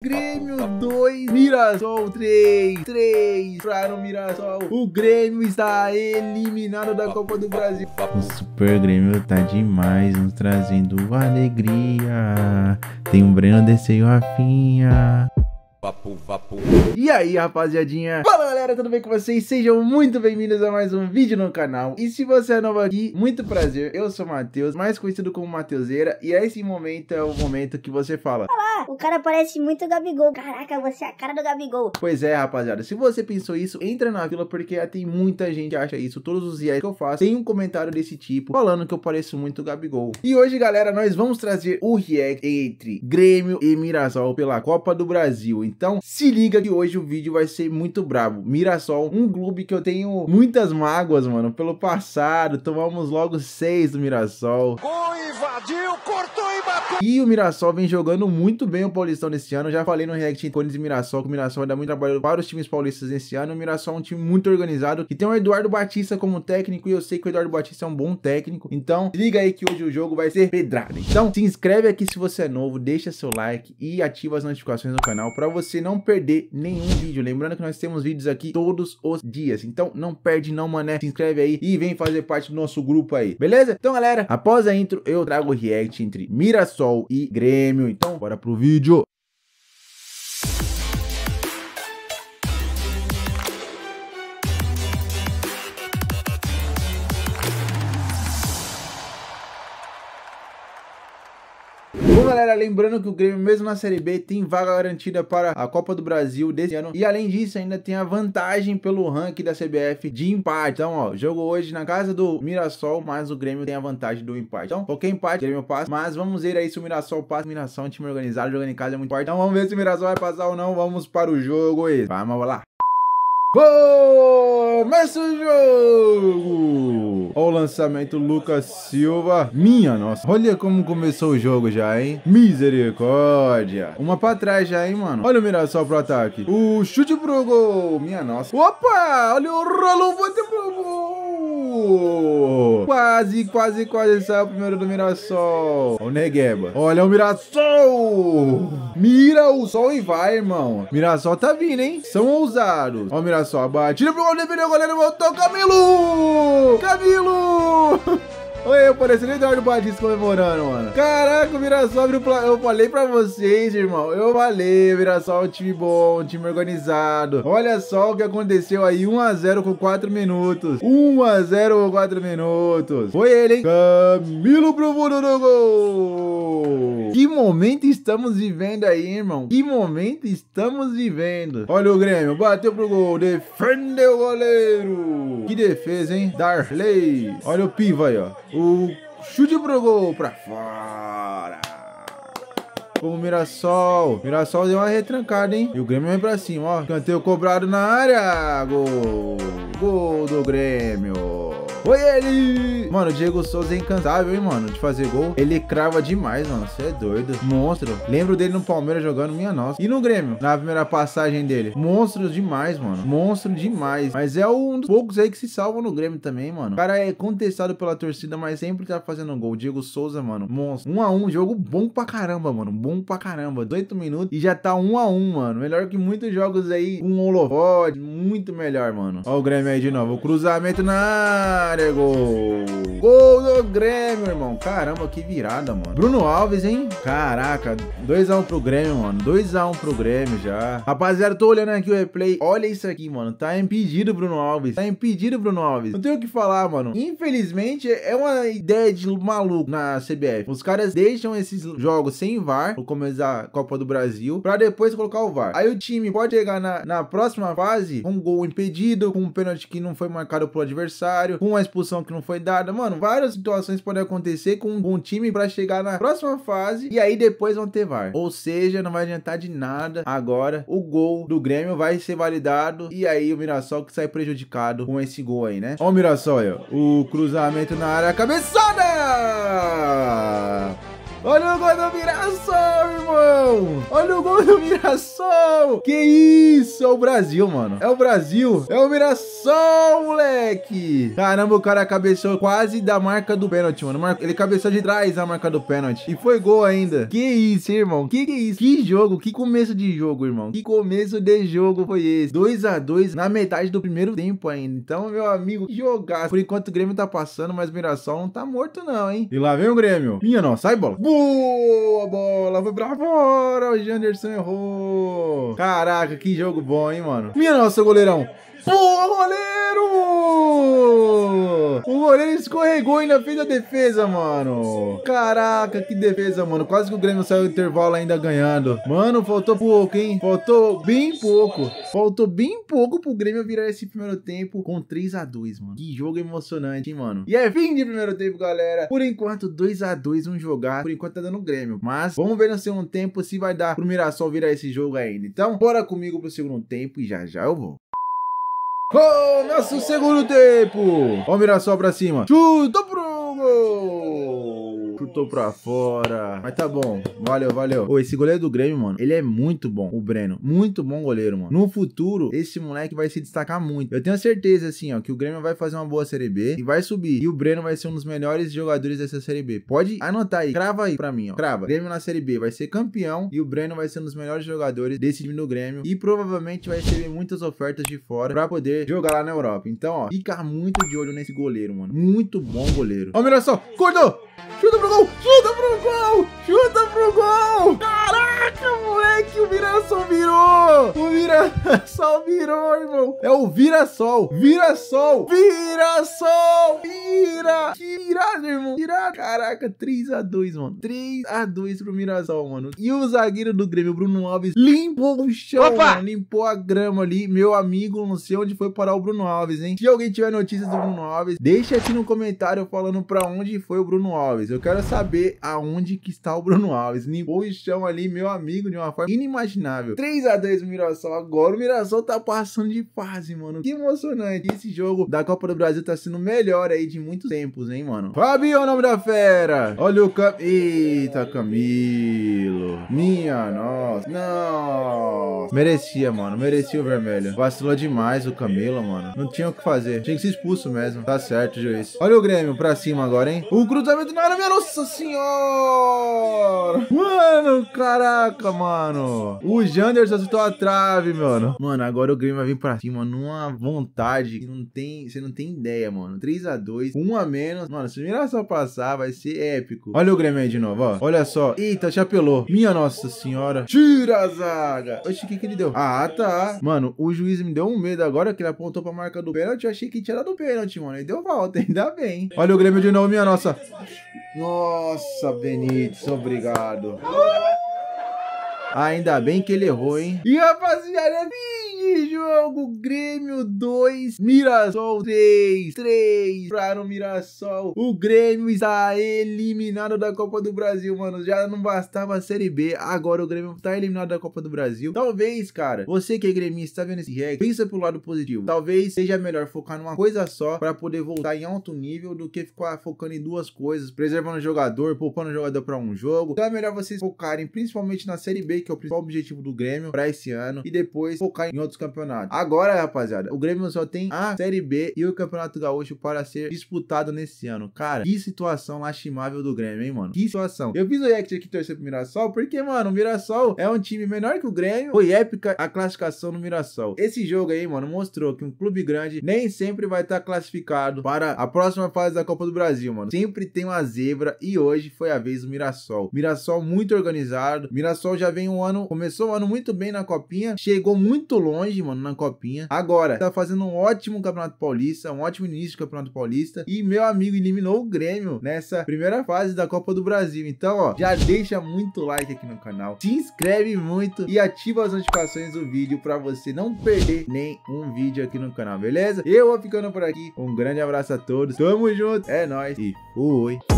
Grêmio 2, tá tá Mirassol 3, 3 para o Mirassol. O Grêmio está eliminado da Copa do Brasil. O Super Grêmio tá demais, nos trazendo alegria. Tem um Breno, Desceio, Rafinha. Vapo, vapo. E aí, rapaziadinha? Fala, galera, tudo bem com vocês? Sejam muito bem-vindos a mais um vídeo no canal. E se você é novo aqui, muito prazer. Eu sou o Matheus, mais conhecido como Mateuseira. E esse momento é o momento que você fala... o cara parece muito Gabigol. Caraca, você é a cara do Gabigol. Pois é, rapaziada. Se você pensou isso, entra na vila, porque tem muita gente que acha isso. Todos os dias que eu faço, tem um comentário desse tipo, falando que eu pareço muito Gabigol. E hoje, galera, nós vamos trazer o react entre Grêmio e Mirassol pela Copa do Brasil. Então se liga que hoje o vídeo vai ser muito brabo. Mirassol, um clube que eu tenho muitas mágoas, mano, pelo passado. Tomamos logo seis do Mirassol. Gol invadiu, cortou e bateu. E o Mirassol vem jogando muito bem o Paulistão nesse ano. Já falei no React Cones e Mirassol que o Mirassol dá muito trabalho para os times paulistas nesse ano. O Mirassol é um time muito organizado que tem o Eduardo Batista como técnico e eu sei que o Eduardo Batista é um bom técnico. Então liga aí que hoje o jogo vai ser pedrada. Então se inscreve aqui se você é novo, deixa seu like e ativa as notificações no canal para você você não perder nenhum vídeo. Lembrando que nós temos vídeos aqui todos os dias. Então não perde não, mané. Se inscreve aí e vem fazer parte do nosso grupo aí. Beleza? Então, galera, após a intro, eu trago o react entre Mirassol e Grêmio. Então, bora pro vídeo. galera, lembrando que o Grêmio, mesmo na Série B, tem vaga garantida para a Copa do Brasil desse ano. E além disso, ainda tem a vantagem pelo ranking da CBF de empate. Então, ó, jogo hoje na casa do Mirassol, mas o Grêmio tem a vantagem do empate. Então, qualquer empate, o Grêmio passa. Mas vamos ver aí se o Mirassol passa. O Mirassol é um time organizado, jogando em casa é muito forte. Então, vamos ver se o Mirassol vai passar ou não. Vamos para o jogo esse. Vamos lá. Começa o jogo! o lançamento Lucas Silva. Minha nossa. Olha como começou o jogo já, hein? Misericórdia. Uma pra trás já, hein, mano? Olha o Mirassol pro ataque. O chute pro gol. Minha nossa. Opa! Olha o Rolão, vai ter pro gol. Quase, quase, quase saiu o primeiro do Mirassol. Olha o Negueba. Olha o Mirassol! Mira o sol e vai, irmão. Mirassol tá vindo, hein? São ousados. Olha o Mirassol, a batida pro gol, defendeu o goleiro, voltou. Camilo! Camilo! Olha eu parecendo Eduardo Batista comemorando, mano. Caraca, o Mirassol abriu... Eu falei pra vocês, irmão. Eu falei, o Mirassol é um time bom, um time organizado. Olha só o que aconteceu aí. 1x0 com 4 minutos. 1x0 com 4 minutos. Foi ele, hein? Camilo pro gol! Que momento estamos vivendo aí, irmão? Que momento estamos vivendo? Olha o Grêmio, bateu pro gol, defendeu o goleiro. Que defesa, hein? Darley. Olha o Piva aí, ó. O chute pro gol, pra fora. Como o Mirassol. Mirassol deu uma retrancada, hein? E o Grêmio vem pra cima, ó. Canteio cobrado na área. Gol. Gol do Grêmio. Foi ele! Mano, o Diego Souza é incansável, hein, mano, de fazer gol. Ele crava demais, mano. Você é doido. Monstro. Lembro dele no Palmeiras jogando, minha nossa. E no Grêmio, na primeira passagem dele. Monstro demais, mano. Monstro demais. Mas é um dos poucos aí que se salva no Grêmio também, mano. O cara é contestado pela torcida, mas sempre tá fazendo gol. Diego Souza, mano, monstro. 1 um a 1 um, jogo bom pra caramba, mano. Bom pra caramba. 18 minutos e já tá 1 um a 1 mano. Melhor que muitos jogos aí. Um holofote. muito melhor, mano. Ó o Grêmio aí de novo. O cruzamento na área área, é gol! Gol do Grêmio, irmão. Caramba, que virada, mano. Bruno Alves, hein? Caraca, 2x1 um pro Grêmio, mano. 2x1 um pro Grêmio já. Rapaziada, tô olhando aqui o replay. Olha isso aqui, mano. Tá impedido Bruno Alves. Tá impedido Bruno Alves. Não tenho o que falar, mano. Infelizmente, é uma ideia de maluco na CBF. Os caras deixam esses jogos sem VAR, no começo da Copa do Brasil, pra depois colocar o VAR. Aí o time pode chegar na, na próxima fase com um gol impedido, com um pênalti que não foi marcado pro adversário, com uma expulsão que não foi dada. Mano, várias situações podem acontecer com um bom time para chegar na próxima fase e aí depois vão ter VAR. Ou seja, não vai adiantar de nada agora. O gol do Grêmio vai ser validado e aí o Mirassol que sai prejudicado com esse gol aí, né? Ó o Mirassol, aí, ó. O cruzamento na área, cabeçada! Olha o gol do Mirassol, irmão! Mirassol! Olha o gol do Mirassol! Que isso! É o Brasil, mano. É o Brasil. É o Mirassol, moleque! Caramba, o cara cabeceou quase da marca do pênalti, mano. Ele cabeceou de trás a marca do pênalti. E foi gol ainda. Que isso, irmão? Que que é isso? Que jogo? Que começo de jogo, irmão? Que começo de jogo foi esse? 2x2 na metade do primeiro tempo ainda. Então, meu amigo, jogar. Por enquanto o Grêmio tá passando, mas o Mirassol não tá morto não, hein? E lá vem o Grêmio. Minha não, sai bola. Boa bola, foi bravo! Ora, o Janderson errou. Caraca, que jogo bom, hein, mano. Minha nossa, goleirão. Boa, goleiro! O goleiro escorregou e ainda fez a defesa, mano. Caraca, que defesa, mano. Quase que o Grêmio saiu do intervalo ainda ganhando. Mano, faltou pouco, hein? Faltou bem pouco. Faltou bem pouco pro Grêmio virar esse primeiro tempo com 3x2, mano. Que jogo emocionante, hein, mano. E é fim de primeiro tempo, galera. Por enquanto, 2x2, um jogar. Por enquanto tá dando o Grêmio. Mas vamos ver no segundo tempo se vai dar pro Mirassol virar esse jogo ainda. Então, bora comigo pro segundo tempo e já já eu vou. Começa o segundo tempo. Vamos virar só pra cima. Chuta pro gol chutou pra fora. Mas tá bom. Valeu, valeu. Ô, esse goleiro do Grêmio, mano, ele é muito bom, o Breno. Muito bom goleiro, mano. No futuro, esse moleque vai se destacar muito. Eu tenho certeza, assim, ó, que o Grêmio vai fazer uma boa Série B e vai subir. E o Breno vai ser um dos melhores jogadores dessa Série B. Pode anotar aí. Crava aí pra mim, ó. Crava. Grêmio na Série B vai ser campeão e o Breno vai ser um dos melhores jogadores desse time do Grêmio e provavelmente vai receber muitas ofertas de fora pra poder jogar lá na Europa. Então, ó, fica muito de olho nesse goleiro, mano. Muito bom goleiro. Ó, melhor só. Cortou! Chuta pro pro gol! Chuta pro gol! Chuta pro gol! Caraca, moleque! O Mirassol virou! O Mirassol virou, irmão! É o Virassol! Virassol! Virassol! Vira! Que virada, irmão! Vira! Caraca, 3x2, mano. 3x2 pro Mirassol, mano. E o zagueiro do Grêmio, Bruno Alves, limpou o chão, mano, Limpou a grama ali. Meu amigo, não sei onde foi parar o Bruno Alves, hein? Se alguém tiver notícias do Bruno Alves, deixa aqui no comentário falando pra onde foi o Bruno Alves. Eu quero quero saber aonde que está o Bruno Alves. Limpou o chão ali, meu amigo, de uma forma inimaginável. 3x2 o Mirassol. Agora o Mirassol tá passando de fase, mano. Que emocionante. Esse jogo da Copa do Brasil tá sendo o melhor aí de muitos tempos, hein, mano. Fabinho, é o nome da fera. Olha o Cam... Eita, Camilo. Minha nossa. Não. Merecia, mano. Merecia o vermelho. Vacilou demais o Camila, mano. Não tinha o que fazer. Tinha que ser expulso mesmo. Tá certo, juiz. Olha o Grêmio pra cima agora, hein? O cruzamento na área, minha nossa senhora! Mano, caraca, mano. O Janderson acertou a trave, mano. Mano, agora o Grêmio vai vir pra cima numa vontade que não tem... Você não tem ideia, mano. 3x2, 1 a menos. Mano, se o Mirassol passar, vai ser épico. Olha o Grêmio aí de novo, ó. Olha só. Eita, chapelou. Minha nossa senhora. Tira a zaga. Oxe, que que ele deu? Ah, tá. Mano, o juiz me deu um medo agora que ele apontou pra marca do pênalti. Eu achei que tinha dado pênalti, mano. Ele deu volta. ainda bem. Olha o Grêmio de novo, minha nossa. Nossa, Benítez, obrigado. Ainda bem que ele errou, hein? E rapaziada, é jogo! Grêmio 2, Mirassol 3. 3 para o Mirassol. O Grêmio está eliminado da Copa do Brasil, mano. Já não bastava a Série B, agora o Grêmio está eliminado da Copa do Brasil. Talvez, cara, você que é gremista, está vendo esse react, pensa pelo lado positivo. Talvez seja melhor focar numa coisa só para poder voltar em alto nível do que ficar focando em duas coisas, preservando o jogador, poupando o jogador para um jogo. Então é melhor vocês focarem principalmente na Série B, que é o principal objetivo do Grêmio para esse ano, e depois focar em outros campeonatos. Agora, rapaziada, o Grêmio só tem a Série B e o Campeonato Gaúcho para ser disputado nesse ano. Cara, que situação lastimável do Grêmio, hein, mano? Que situação. Eu fiz o react aqui torcer pro Mirassol, porque, mano, o Mirassol é um time menor que o Grêmio. Foi épica a classificação no Mirassol. Esse jogo aí, mano, mostrou que um clube grande nem sempre vai estar tá classificado para a próxima fase da Copa do Brasil, mano. Sempre tem uma zebra e hoje foi a vez do Mirassol. Mirassol muito organizado. Mirassol já vem um ano, começou um ano muito bem na Copinha, chegou muito longe longe, mano, na copinha. Agora, tá fazendo um ótimo Campeonato Paulista, um ótimo início do Campeonato Paulista. E meu amigo eliminou o Grêmio nessa primeira fase da Copa do Brasil. Então, ó, já deixa muito like aqui no canal, se inscreve muito e ativa as notificações do vídeo para você não perder nenhum vídeo aqui no canal, beleza? Eu vou ficando por aqui. Um grande abraço a todos. Tamo junto. É nóis e fui.